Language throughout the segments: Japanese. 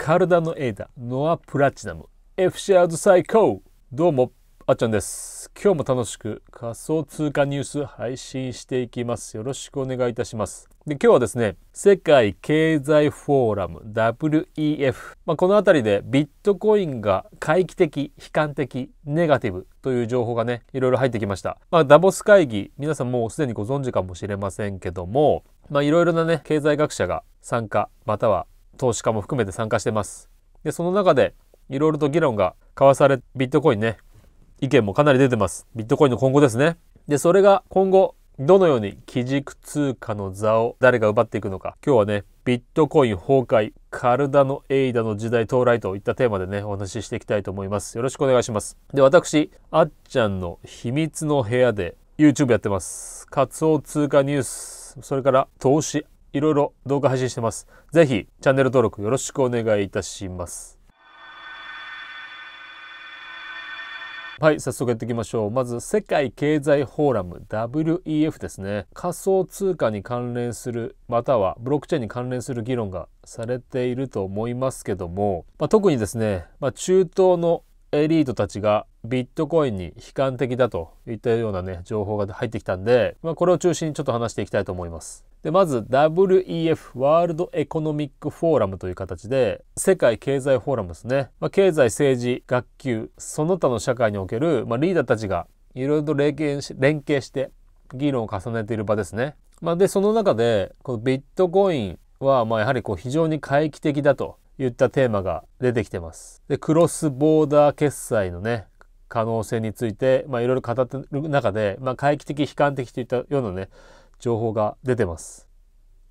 体のエイダ、ノアプラチナム、FC アズ最高どうも、あっちゃんです。今日も楽しく仮想通貨ニュース配信していきます。よろしくお願いいたします。で今日はですね、世界経済フォーラム WEF、まあ、この辺りでビットコインが回帰的、悲観的、ネガティブという情報がね、いろいろ入ってきました。まあ、ダボス会議、皆さんもうすでにご存知かもしれませんけども、まあ、いろいろなね、経済学者が参加、または投資家も含めて参加してます。で、その中でいろいろと議論が交わされ、ビットコインね、意見もかなり出てます。ビットコインの今後ですね。で、それが今後、どのように基軸通貨の座を誰が奪っていくのか。今日はね、ビットコイン崩壊、カルダのエイダの時代到来といったテーマでね、お話ししていきたいと思います。よろしくお願いします。で、私、あっちゃんの秘密の部屋で YouTube やってます。カツオ通貨ニュース、それから投資いろいろ動画配信してます。ぜひチャンネル登録よろしくお願いいたします。はい、早速やっていきましょう。まず、世界経済フォーラム WEF ですね。仮想通貨に関連する、またはブロックチェーンに関連する議論がされていると思いますけども、まあ、特にですね、まあ、中東のエリートたちがビットコインに悲観的だといったようなね、情報が入ってきたんで、まあ、これを中心にちょっと話していきたいと思います。でまず WEF ワールドエコノミックフォーラムという形で世界経済フォーラムですね、まあ、経済政治学級その他の社会における、まあ、リーダーたちがいろいろと連携し連携して議論を重ねている場ですね。まあ、でその中でこのビットコインはまあやはりこう非常に回帰的だといったテーマが出てきてます。でクロスボーダー決済のね可能性について、まあ、いろいろ語ってる中で、まあ、回帰的悲観的といったようなね情報が出てます。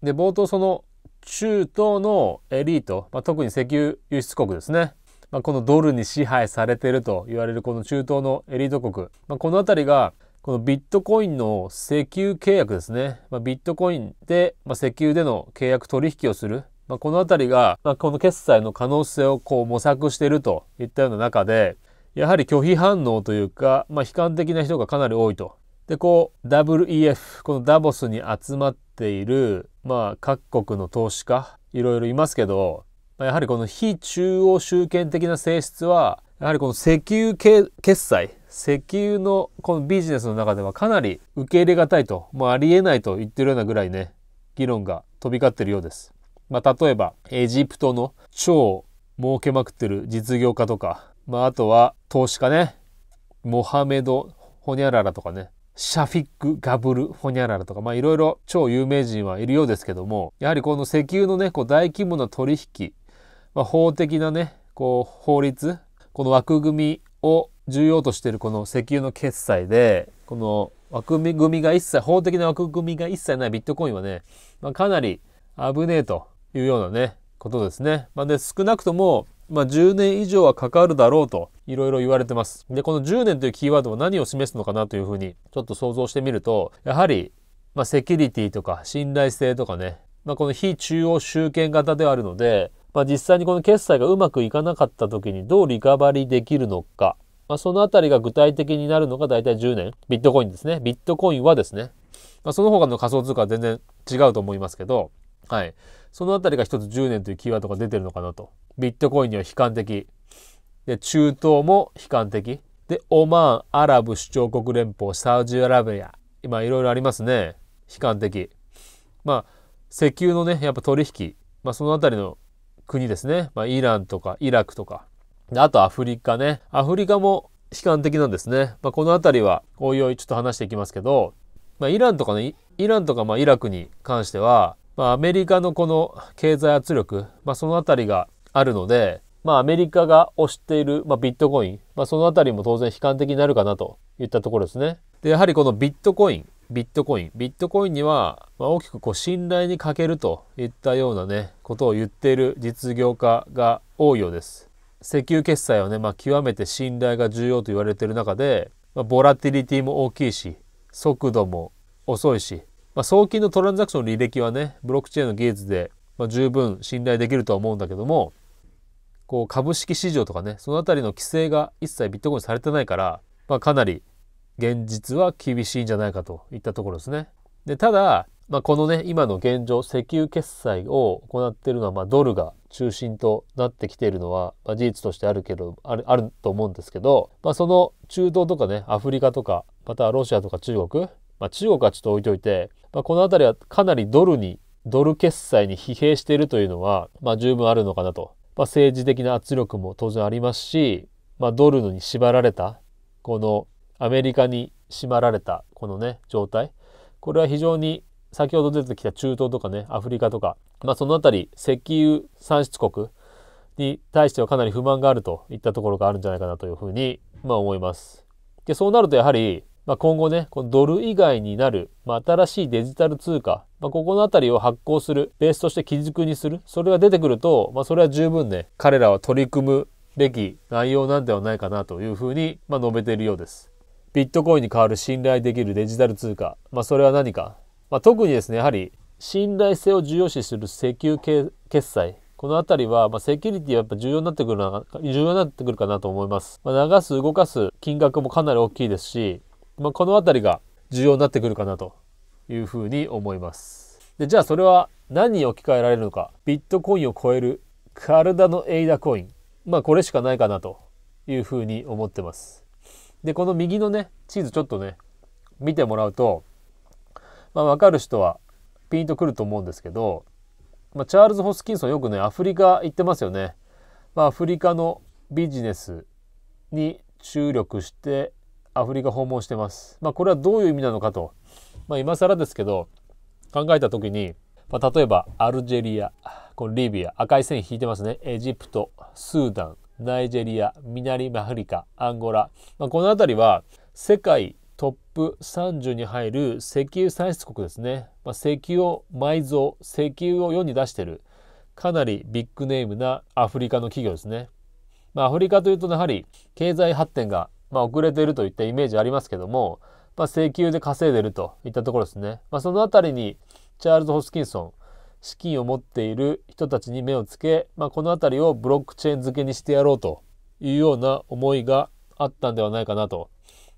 で、冒頭その中東のエリート、まあ、特に石油輸出国ですね。まあ、このドルに支配されていると言われるこの中東のエリート国。まあ、この辺りがこのビットコインの石油契約ですね。まビットコインで、ま石油での契約取引をする。まこの辺りが、まこの決済の可能性をこう模索しているといったような中で、やはり拒否反応というか、まあ、悲観的な人がかなり多いとでこう WEF このダボスに集まっている、まあ、各国の投資家いろいろいますけど、まあ、やはりこの非中央集権的な性質はやはりこの石油決済石油のこのビジネスの中ではかなり受け入れがたいともうありえないと言ってるようなぐらいね議論が飛び交ってるようです。まあ、例えばエジプトの超儲けまくってる実業家とか、まあ、あとは投資家ねモハメド・ホニャララとかねシャフィック・ガブル・ホニャララとか、まあいろいろ超有名人はいるようですけども、やはりこの石油のね、こう大規模な取引、まあ、法的なね、こう法律、この枠組みを重要としているこの石油の決済で、この枠組みが一切、法的な枠組みが一切ないビットコインはね、まあ、かなり危ねえというようなね、ことですね。まあ、で、少なくともまあ、10年以上はかかるだろうといろいろ言われてます。で、この10年というキーワードは何を示すのかなというふうにちょっと想像してみると、やはり、まあ、セキュリティとか信頼性とかね、まあ、この非中央集権型ではあるので、まあ、実際にこの決済がうまくいかなかった時にどうリカバリーできるのか、まあ、そのあたりが具体的になるのが大体10年。ビットコインですね。ビットコインはですね、まあ、その他の仮想通貨は全然違うと思いますけど、はい。そのあたりが一つ10年というキーワードが出てるのかなと。ビットコインには悲観的。で、中東も悲観的。で、オマーン、アラブ首長国連邦、サウジアラビア。今いろいろありますね。悲観的。まあ、石油のね、やっぱ取引。まあ、そのあたりの国ですね。まあ、イランとかイラクとか。あとアフリカね。アフリカも悲観的なんですね。まあ、このあたりは、おいおいちょっと話していきますけど、まあ、イランとかね、イランとかまあイラクに関しては、まあ、アメリカのこの経済圧力、まあ、そのあたりがあるので、まあ、アメリカが推している、まあ、ビットコイン、まあ、そのあたりも当然悲観的になるかなといったところですね。で、やはりこのビットコイン、ビットコイン、ビットコインには、まあ、大きくこう信頼に欠けるといったようなね、ことを言っている実業家が多いようです。石油決済はね、まあ、極めて信頼が重要と言われている中で、まあ、ボラティリティも大きいし、速度も遅いし、まあ、送金のトランザクションの履歴はね、ブロックチェーンの技術で、まあ、十分信頼できるとは思うんだけども、こう株式市場とかね、その辺りの規制が一切ビットコインされてないから、まあ、かなり現実は厳しいんじゃないかといったところですね。で、ただ、まあ、このね、今の現状、石油決済を行っているのは、まあ、ドルが中心となってきているのは、まあ、事実としてあるけど、ある、あると思うんですけど、まあ、その中東とかね、アフリカとか、またロシアとか中国、まあ、中国はちょっと置いといて、まあ、この辺りはかなりドルにドル決済に疲弊しているというのは、まあ、十分あるのかなと、まあ、政治的な圧力も当然ありますし、まあ、ドルに縛られたこのアメリカに縛られたこのね状態これは非常に先ほど出てきた中東とかねアフリカとか、まあ、その辺り石油産出国に対してはかなり不満があるといったところがあるんじゃないかなというふうに、まあ、思います。でそうなるとやはりまあ、今後ね、このドル以外になる、まあ、新しいデジタル通貨、まあ、ここのあたりを発行する、ベースとして基軸にする、それが出てくると、まあ、それは十分ね、彼らは取り組むべき内容なんではないかなというふうに、まあ、述べているようです。ビットコインに代わる信頼できるデジタル通貨、まあ、それは何か、まあ、特にですねやはり信頼性を重要視する石油決済この辺りは、まあ、セキュリティはやっぱ重要になってくるな、重要になってくるかなと思います。まあ、流す、動かす金額もかなり大きいですし、まあ、この辺りが重要になってくるかなというふうに思います。でじゃあそれは何に置き換えられるのかビットコインを超える体のエイダコインまあこれしかないかなというふうに思ってます。でこの右のね地図ちょっとね見てもらうと、まあ、かる人はピンとくると思うんですけど、まあ、チャールズ・ホスキンソンよくねアフリカ行ってますよね。まあ、アフリカのビジネスに注力してアフリカ訪問してます。まあ、これはどういう意味なのかと、まあ、今更ですけど、考えた時に、まあ、例えばアルジェリア、このリビア、赤い線引いてますね。エジプト、スーダン、ナイジェリア、南アフリカ、アンゴラ。まあ、この辺りは世界トップ30に入る石油産出国ですね。まあ、石油を埋蔵、石油を世に出してる。かなりビッグネームなアフリカの企業ですね。まあ、アフリカというとやはり経済発展がまあ、遅れてるといったイメージありますけども、まあ、請求で稼いでるといったところですね。まあ、そのあたりに、チャールズ・ホスキンソン、資金を持っている人たちに目をつけ、まあ、このあたりをブロックチェーン付けにしてやろうというような思いがあったんではないかなと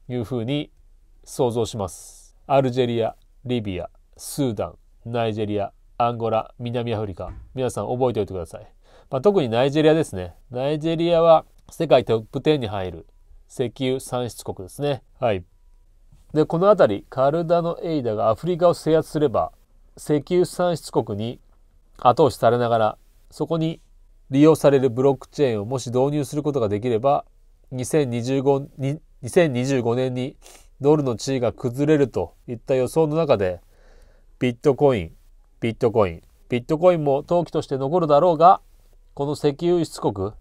いうふうに想像します。アルジェリア、リビア、スーダン、ナイジェリア、アンゴラ、南アフリカ、皆さん覚えておいてください。まあ、特にナイジェリアですね。ナイジェリアは世界トップ10に入る石油産出国ですね。はい。で、この辺り、カルダのエイダがアフリカを制圧すれば、石油産出国に後押しされながら、そこに利用されるブロックチェーンをもし導入することができれば、2025, 2025年にドルの地位が崩れるといった予想の中で、ビットコイン、ビットコイン、ビットコインも投機として残るだろうが、この石油輸出国、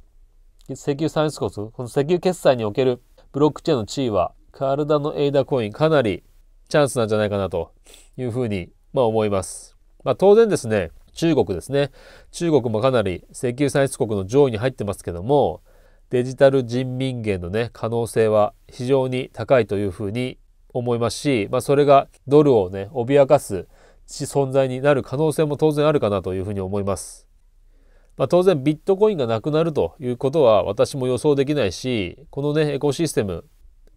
石油産出国、この石油決済におけるブロックチェーンの地位は、カルダのエイダコイン、かなりチャンスなんじゃないかなというふうに、まあ、思います。まあ、当然ですね、中国ですね。中国もかなり石油産出国の上位に入ってますけども、デジタル人民元のね、可能性は非常に高いというふうに思いますし、まあ、それがドルをね、脅かす存在になる可能性も当然あるかなというふうに思います。まあ、当然ビットコインがなくなるということは私も予想できないしこのねエコシステム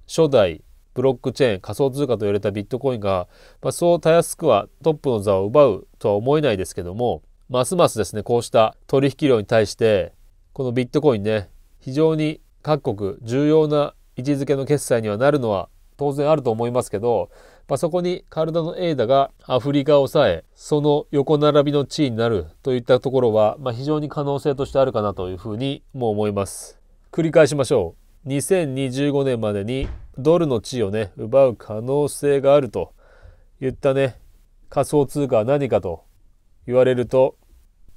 初代ブロックチェーン仮想通貨と言われたビットコインが、まあ、そうたやすくはトップの座を奪うとは思えないですけどもますますですねこうした取引量に対してこのビットコインね非常に各国重要な位置づけの決済にはなるのは当然あると思いますけどまあ、そこにカルダのエーダがアフリカを抑え、その横並びの地位になるといったところは、まあ、非常に可能性としてあるかなというふうにも思います。繰り返しましょう。2025年までにドルの地位をね、奪う可能性があるといったね、仮想通貨は何かと言われると、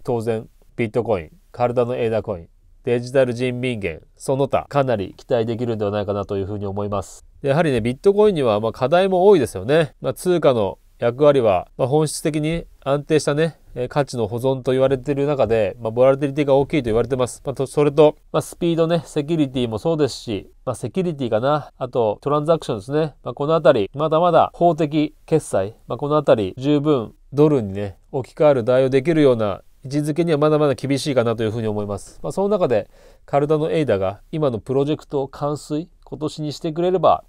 当然、ビットコイン、カルダのエーダコイン、デジタル人民元、その他、かなり期待できるんではないかなというふうに思います。やはりね、ビットコインにはま課題も多いですよね。まあ、通貨の役割は、ま本質的に安定したね、価値の保存と言われている中で、まあ、ボラティリティが大きいと言われてます。まあ、それと、まあ、スピードね、セキュリティもそうですし、まあ、セキュリティかな。あと、トランザクションですね。まあ、このあたり、まだまだ法的決済、まあ、このあたり、十分ドルにね、置き換える代用できるような位置づけにはまだまだ厳しいかなというふうに思います。まあ、その中で、カルダのエイダが今のプロジェクトを完遂、今年にしてくれれば、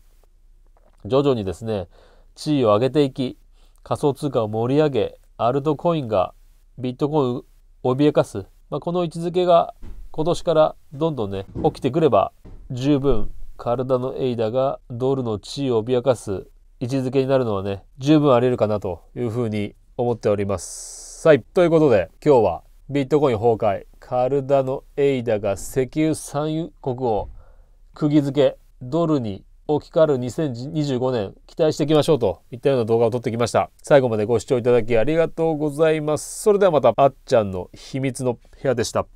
徐々にですね、地位を上げていき、仮想通貨を盛り上げ、アルトコインがビットコインを脅かす、まあ、この位置づけが今年からどんどんね、起きてくれば十分カダのエイダがドルの地位を脅かす位置づけになるのはね、十分あり得るかなというふうに思っております。はい。ということで、今日はビットコイン崩壊、カルダのエイダが石油産油国を釘付け、ドルに大きくある2025年期待していきましょうといったような動画を撮ってきました。最後までご視聴いただきありがとうございます。それではまたあっちゃんの秘密の部屋でした。